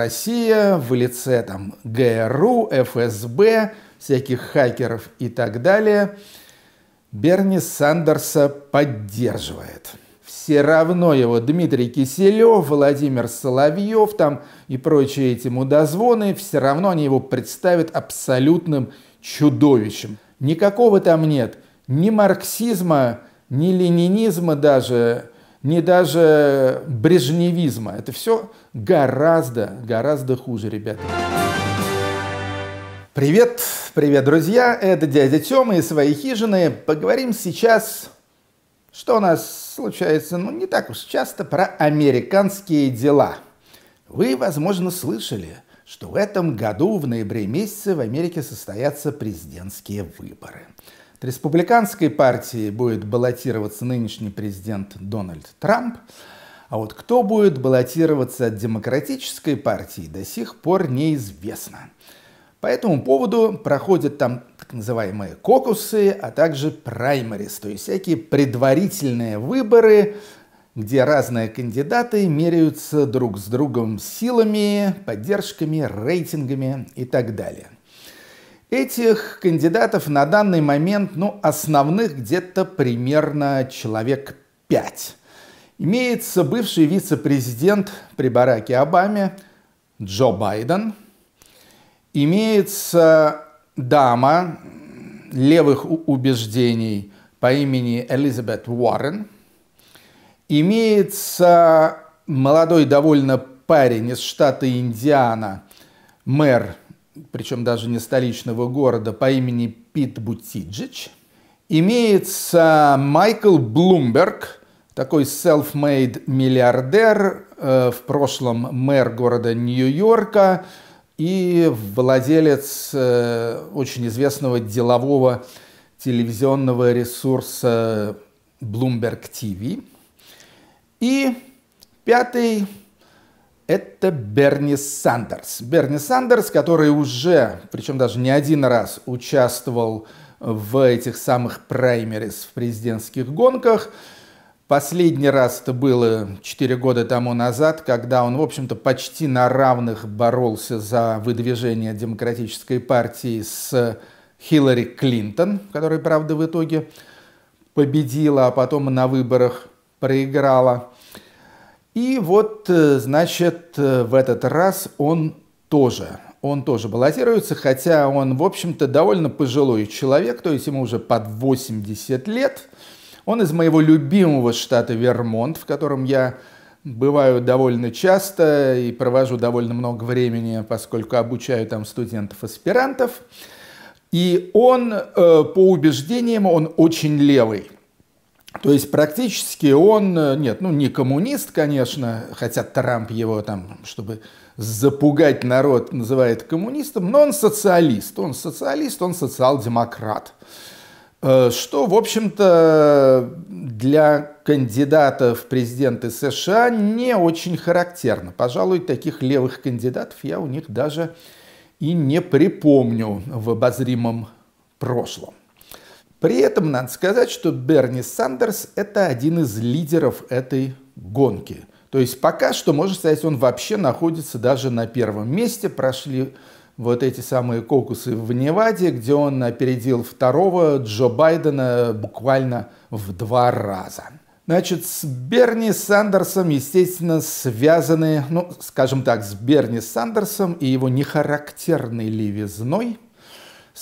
Россия в лице там ГРУ, ФСБ, всяких хакеров и так далее, Берни Сандерса поддерживает. Все равно его Дмитрий Киселев, Владимир Соловьев там и прочие эти мудозвоны, все равно они его представят абсолютным чудовищем. Никакого там нет ни марксизма, ни ленинизма даже, ни даже брежневизма. Это все гораздо, гораздо хуже, ребята. Привет, привет, друзья! Это дядя Тёма и свои хижины. Поговорим сейчас, что у нас случается, ну не так уж часто, про американские дела. Вы, возможно, слышали, что в этом году, в ноябре месяце, в Америке состоятся президентские выборы – республиканской партии будет баллотироваться нынешний президент Дональд Трамп, а вот кто будет баллотироваться от демократической партии до сих пор неизвестно. По этому поводу проходят там так называемые кокусы, а также праймерис, то есть всякие предварительные выборы, где разные кандидаты меряются друг с другом силами, поддержками, рейтингами и так далее – Этих кандидатов на данный момент, ну, основных где-то примерно человек 5. Имеется бывший вице-президент при Бараке Обаме Джо Байден. Имеется дама левых убеждений по имени Элизабет Уоррен. Имеется молодой довольно парень из штата Индиана, мэр причем даже не столичного города, по имени Пит Бутиджич, имеется Майкл Блумберг, такой self-made миллиардер, э, в прошлом мэр города Нью-Йорка и владелец э, очень известного делового телевизионного ресурса Bloomberg TV. И пятый это Берни Сандерс. Берни Сандерс, который уже, причем даже не один раз, участвовал в этих самых праймерис в президентских гонках. Последний раз это было 4 года тому назад, когда он, в общем-то, почти на равных боролся за выдвижение Демократической партии с Хиллари Клинтон, которая, правда, в итоге победила, а потом на выборах проиграла. И вот, э, значит, э, в этот раз он тоже, он тоже баллотируется, хотя он, в общем-то, довольно пожилой человек, то есть ему уже под 80 лет. Он из моего любимого штата Вермонт, в котором я бываю довольно часто и провожу довольно много времени, поскольку обучаю там студентов-аспирантов. И он, э, по убеждениям, он очень левый. То есть практически он, э, нет, ну не коммунист, конечно, хотя Трамп его там, чтобы запугать народ, называет коммунистом, но он социалист, он социалист, он социал-демократ. Э, что, в общем-то, для кандидата в президенты США не очень характерно. Пожалуй, таких левых кандидатов я у них даже и не припомню в обозримом прошлом. При этом надо сказать, что Берни Сандерс – это один из лидеров этой гонки. То есть пока что, можно сказать, он вообще находится даже на первом месте. Прошли вот эти самые кокусы в Неваде, где он опередил второго Джо Байдена буквально в два раза. Значит, с Берни Сандерсом, естественно, связаны, ну, скажем так, с Берни Сандерсом и его нехарактерной левизной –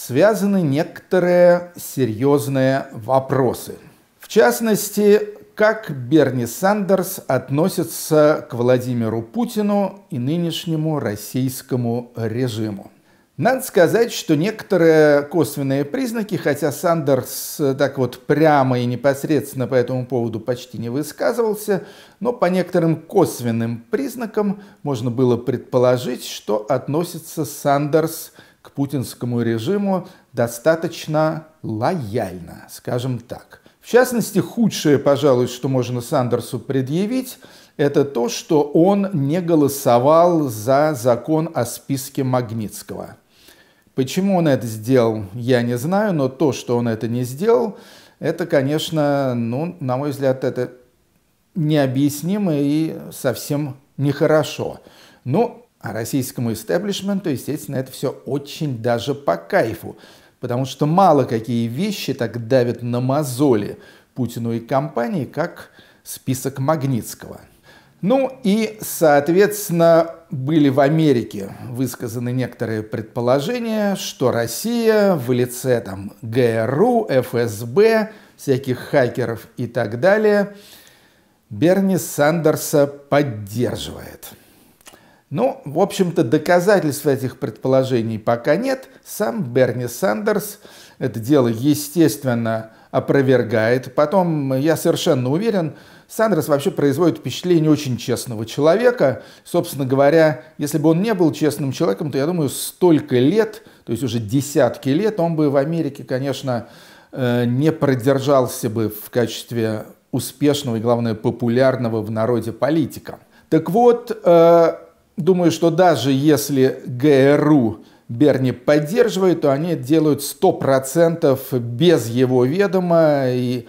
связаны некоторые серьезные вопросы. В частности, как Берни Сандерс относится к Владимиру Путину и нынешнему российскому режиму. Надо сказать, что некоторые косвенные признаки, хотя Сандерс так вот прямо и непосредственно по этому поводу почти не высказывался, но по некоторым косвенным признакам можно было предположить, что относится Сандерс к путинскому режиму достаточно лояльно, скажем так. В частности, худшее, пожалуй, что можно Сандерсу предъявить, это то, что он не голосовал за закон о списке Магнитского. Почему он это сделал, я не знаю, но то, что он это не сделал, это, конечно, ну, на мой взгляд, это необъяснимо и совсем нехорошо. Но ну, а российскому истеблишменту, естественно, это все очень даже по кайфу, потому что мало какие вещи так давят на мозоли Путину и компании, как список Магнитского. Ну и, соответственно, были в Америке высказаны некоторые предположения, что Россия в лице там, ГРУ, ФСБ, всяких хакеров и так далее Берни Сандерса поддерживает. Ну, в общем-то, доказательств этих предположений пока нет. Сам Берни Сандерс это дело, естественно, опровергает. Потом, я совершенно уверен, Сандерс вообще производит впечатление очень честного человека. Собственно говоря, если бы он не был честным человеком, то, я думаю, столько лет, то есть уже десятки лет, он бы в Америке, конечно, э, не продержался бы в качестве успешного и, главное, популярного в народе политика. Так вот, э, Думаю, что даже если ГРУ Берни поддерживает, то они делают 100% без его ведома и,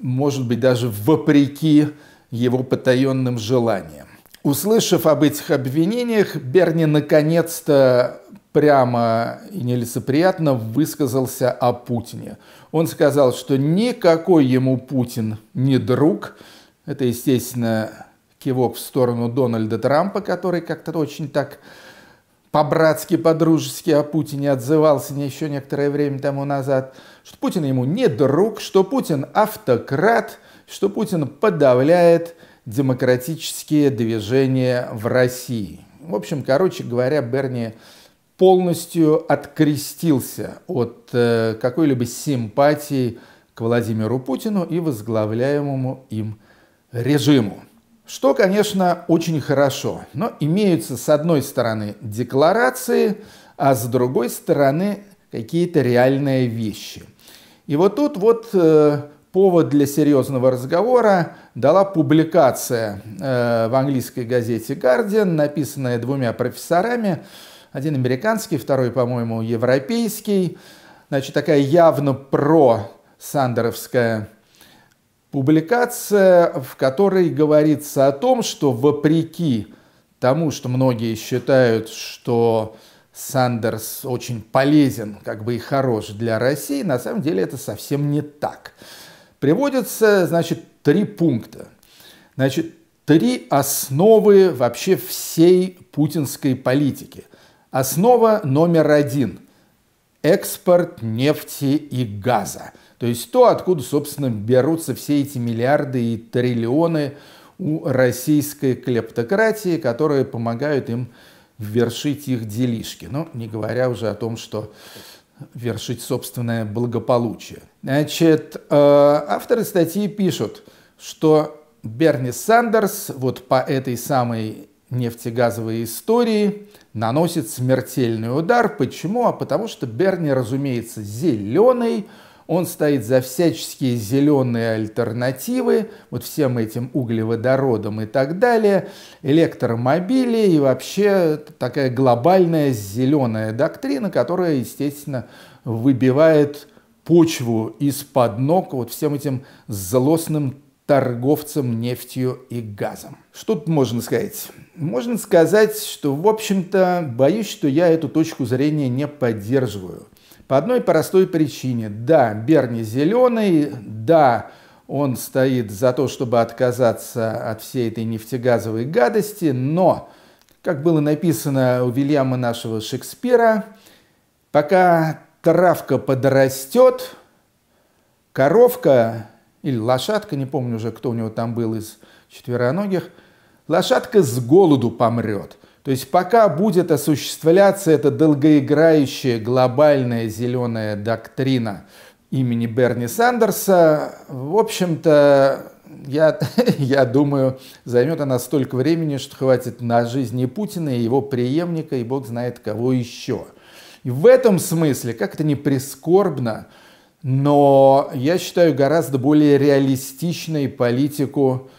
может быть, даже вопреки его потаенным желаниям. Услышав об этих обвинениях, Берни наконец-то прямо и нелицеприятно высказался о Путине. Он сказал, что никакой ему Путин не друг. Это, естественно, кивок в сторону Дональда Трампа, который как-то очень так по-братски, по-дружески о Путине отзывался не еще некоторое время тому назад, что Путин ему не друг, что Путин автократ, что Путин подавляет демократические движения в России. В общем, короче говоря, Берни полностью открестился от э, какой-либо симпатии к Владимиру Путину и возглавляемому им режиму. Что, конечно, очень хорошо. Но имеются с одной стороны декларации, а с другой стороны какие-то реальные вещи. И вот тут вот э, повод для серьезного разговора дала публикация э, в английской газете Guardian, написанная двумя профессорами, один американский, второй, по-моему, европейский. Значит, такая явно про сандеровская Публикация, в которой говорится о том, что вопреки тому, что многие считают, что Сандерс очень полезен, как бы и хорош для России, на самом деле это совсем не так. Приводятся, значит, три пункта. Значит, три основы вообще всей путинской политики. Основа номер один – экспорт нефти и газа – то есть то, откуда, собственно, берутся все эти миллиарды и триллионы у российской клептократии, которые помогают им вершить их делишки. Ну, не говоря уже о том, что вершить собственное благополучие. Значит, э, авторы статьи пишут, что Берни Сандерс вот по этой самой нефтегазовой истории наносит смертельный удар. Почему? А потому что Берни, разумеется, зеленый, он стоит за всяческие зеленые альтернативы, вот всем этим углеводородам и так далее, электромобили и вообще такая глобальная зеленая доктрина, которая, естественно, выбивает почву из-под ног вот всем этим злостным торговцам нефтью и газом. Что тут можно сказать? Можно сказать, что, в общем-то, боюсь, что я эту точку зрения не поддерживаю. По одной простой причине. Да, Берни зеленый, да, он стоит за то, чтобы отказаться от всей этой нефтегазовой гадости, но, как было написано у Вильяма нашего Шекспира, пока травка подрастет, коровка или лошадка, не помню уже, кто у него там был из четвероногих, лошадка с голоду помрет – то есть пока будет осуществляться эта долгоиграющая глобальная зеленая доктрина имени Берни Сандерса, в общем-то, я, я думаю, займет она столько времени, что хватит на жизни Путина и его преемника, и бог знает кого еще. И в этом смысле, как это не прискорбно, но я считаю гораздо более реалистичной политику,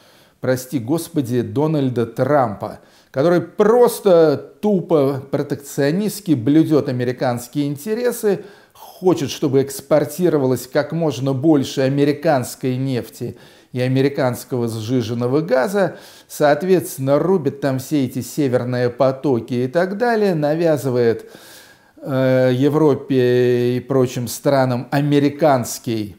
прости господи, Дональда Трампа – который просто тупо протекционистски блюдет американские интересы, хочет, чтобы экспортировалось как можно больше американской нефти и американского сжиженного газа, соответственно, рубит там все эти северные потоки и так далее, навязывает э, Европе и прочим странам американский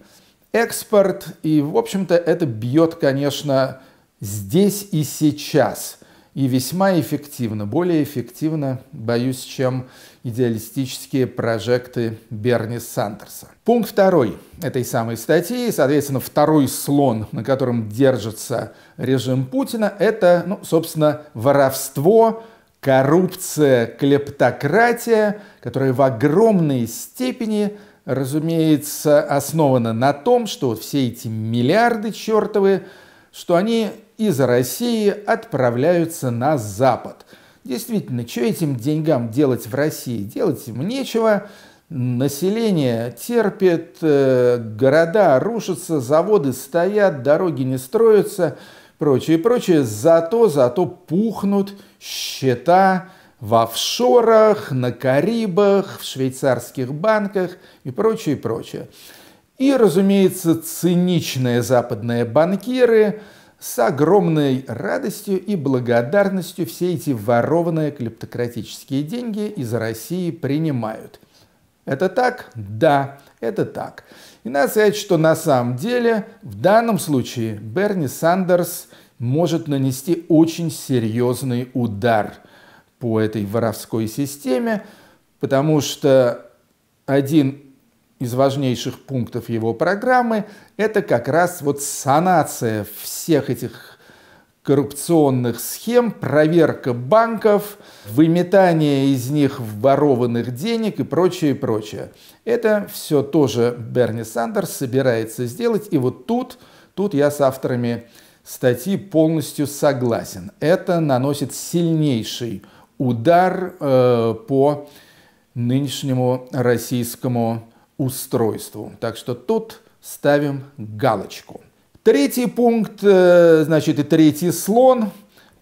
экспорт, и, в общем-то, это бьет, конечно, здесь и сейчас – и весьма эффективно, более эффективно, боюсь, чем идеалистические прожекты Берни Сандерса. Пункт второй этой самой статьи, соответственно, второй слон, на котором держится режим Путина, это, ну, собственно, воровство, коррупция, клептократия, которая в огромной степени разумеется, основана на том, что вот все эти миллиарды чертовы, что они из России отправляются на Запад. Действительно, что этим деньгам делать в России? Делать им нечего. Население терпит, э, города рушатся, заводы стоят, дороги не строятся, прочее, прочее. Зато, зато пухнут счета в офшорах, на Карибах, в швейцарских банках и прочее, прочее. И, разумеется, циничные западные банкиры – с огромной радостью и благодарностью все эти ворованные клептократические деньги из России принимают. Это так? Да, это так. И надо сказать, что на самом деле в данном случае Берни Сандерс может нанести очень серьезный удар по этой воровской системе, потому что один из важнейших пунктов его программы – это как раз вот санация всех этих коррупционных схем, проверка банков, выметание из них ворованных денег и прочее, прочее. Это все тоже Берни Сандерс собирается сделать. И вот тут, тут я с авторами статьи полностью согласен. Это наносит сильнейший удар э, по нынешнему российскому устройству. Так что тут ставим галочку. Третий пункт, э, значит, и третий слон,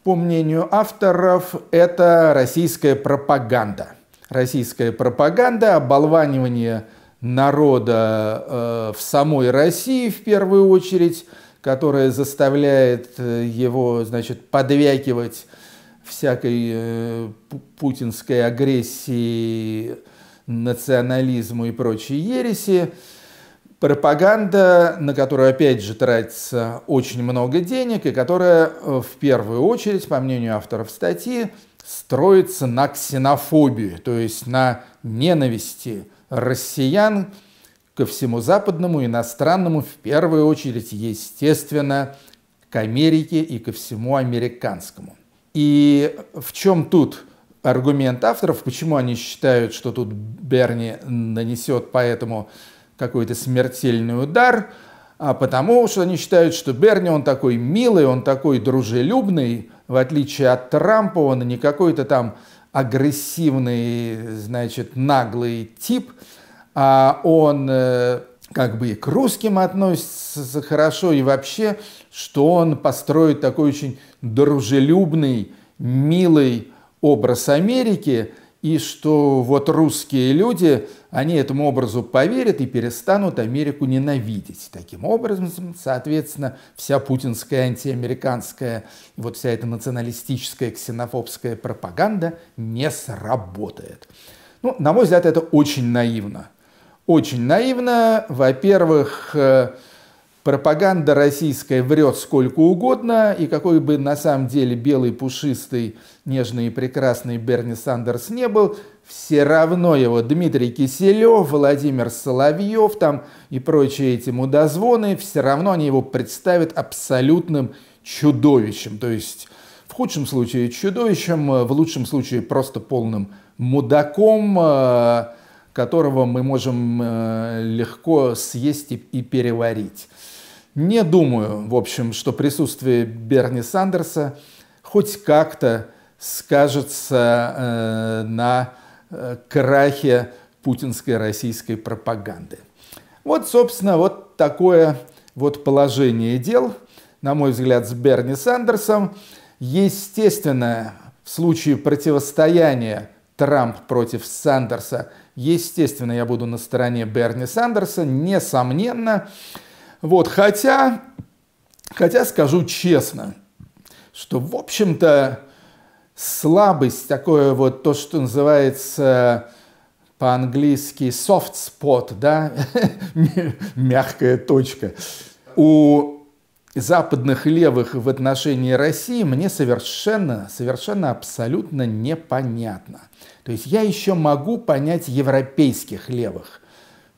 по мнению авторов, это российская пропаганда. Российская пропаганда, оболванивание народа э, в самой России в первую очередь, которая заставляет э, его, значит, подвякивать всякой путинской агрессии национализму и прочей ереси. Пропаганда, на которую, опять же, тратится очень много денег, и которая, э, в первую очередь, по мнению авторов статьи, строится на ксенофобии, то есть на ненависти россиян ко всему западному, иностранному, в первую очередь, естественно, к Америке и ко всему американскому. И в чем тут аргумент авторов, почему они считают, что тут Берни нанесет поэтому какой-то смертельный удар, а потому что они считают, что Берни, он такой милый, он такой дружелюбный, в отличие от Трампа, он не какой-то там агрессивный, значит, наглый тип, а он э, как бы и к русским относится хорошо, и вообще, что он построит такой очень дружелюбный, милый, образ Америки, и что вот русские люди, они этому образу поверят и перестанут Америку ненавидеть. Таким образом, соответственно, вся путинская антиамериканская, вот вся эта националистическая ксенофобская пропаганда не сработает. Ну, на мой взгляд, это очень наивно. Очень наивно. Во-первых, э, Пропаганда российская врет сколько угодно, и какой бы на самом деле белый, пушистый, нежный и прекрасный Берни Сандерс не был, все равно его Дмитрий Киселев, Владимир Соловьев там и прочие эти мудозвоны, все равно они его представят абсолютным чудовищем. То есть в худшем случае чудовищем, в лучшем случае просто полным мудаком, э, которого мы можем э, легко съесть и переварить. Не думаю, в общем, что присутствие Берни Сандерса хоть как-то скажется э, на э, крахе путинской российской пропаганды. Вот, собственно, вот такое вот положение дел, на мой взгляд, с Берни Сандерсом. Естественно, в случае противостояния Трамп против Сандерса, естественно, я буду на стороне Берни Сандерса, несомненно. Несомненно. Вот, хотя, хотя скажу честно, что, в общем-то, слабость, такое вот то, что называется по-английски soft spot, да, мягкая точка, у западных левых в отношении России мне совершенно, совершенно абсолютно непонятно. То есть я еще могу понять европейских левых –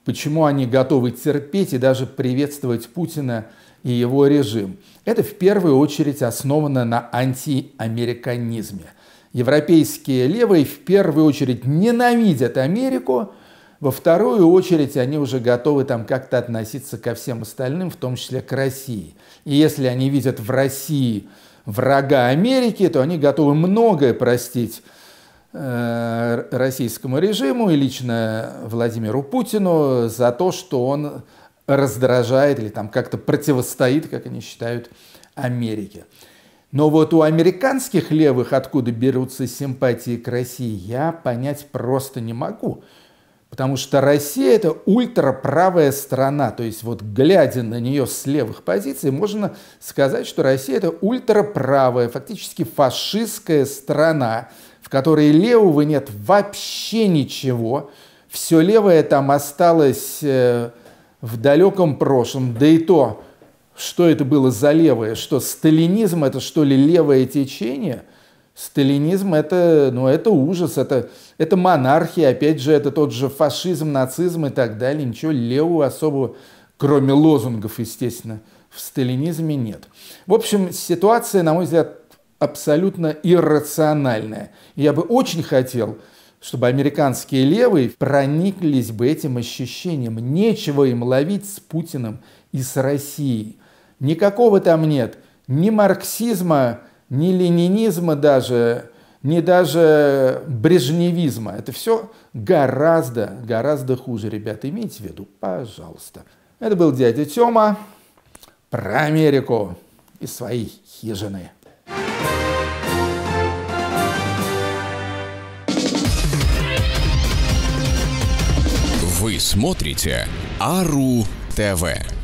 почему они готовы терпеть и даже приветствовать Путина и его режим. Это в первую очередь основано на антиамериканизме. Европейские левые в первую очередь ненавидят Америку, во вторую очередь они уже готовы там как-то относиться ко всем остальным, в том числе к России. И если они видят в России врага Америки, то они готовы многое простить Э, российскому режиму и лично Владимиру Путину за то, что он раздражает или там как-то противостоит, как они считают, Америке. Но вот у американских левых, откуда берутся симпатии к России, я понять просто не могу. Потому что Россия это ультраправая страна. То есть вот глядя на нее с левых позиций, можно сказать, что Россия это ультраправая, фактически фашистская страна, в которой левого нет вообще ничего. Все левое там осталось э, в далеком прошлом, да и то, что это было за левое, что сталинизм это что ли левое течение? Сталинизм это, ну, это ужас, это, это монархия, опять же, это тот же фашизм, нацизм и так далее. Ничего левого особого, кроме лозунгов, естественно, в сталинизме нет. В общем, ситуация, на мой взгляд, абсолютно иррациональная. Я бы очень хотел, чтобы американские левые прониклись бы этим ощущением. Нечего им ловить с Путиным и с Россией. Никакого там нет ни марксизма, ни ленинизма даже, ни даже брежневизма. Это все гораздо, гораздо хуже, ребята. Имейте в виду, пожалуйста. Это был дядя Тёма про Америку и свои хижины. смотрите «Ару ТВ».